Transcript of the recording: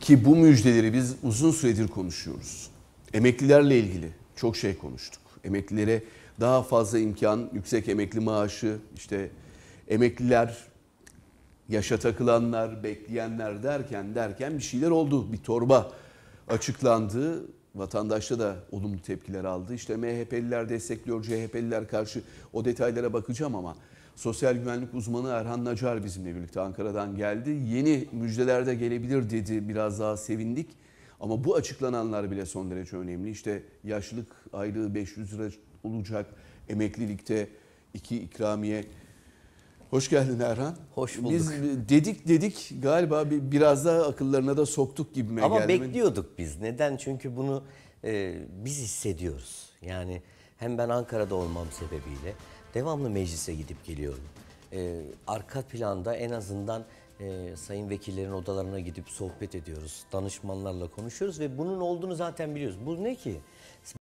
ki bu müjdeleri biz uzun süredir konuşuyoruz. Emeklilerle ilgili çok şey konuştuk. Emeklilere daha fazla imkan, yüksek emekli maaşı, işte emekliler, yaşa takılanlar, bekleyenler derken derken bir şeyler oldu. Bir torba açıklandı vatandaşta da olumlu tepkiler aldı. İşte MHP'liler destekliyor, CHP'liler karşı o detaylara bakacağım ama sosyal güvenlik uzmanı Erhan Nacar bizimle birlikte Ankara'dan geldi. Yeni müjdeler de gelebilir dedi. Biraz daha sevindik. Ama bu açıklananlar bile son derece önemli. İşte yaşlılık aylığı 500 lira olacak, emeklilikte iki ikramiye Hoş geldin Erhan. Hoş bulduk. Biz dedik dedik galiba biraz daha akıllarına da soktuk gibi Ama geldi. Ama bekliyorduk biz. Neden? Çünkü bunu e, biz hissediyoruz. Yani hem ben Ankara'da olmam sebebiyle devamlı meclise gidip geliyorum. E, arka planda en azından e, sayın vekillerin odalarına gidip sohbet ediyoruz. Danışmanlarla konuşuyoruz ve bunun olduğunu zaten biliyoruz. Bu ne ki?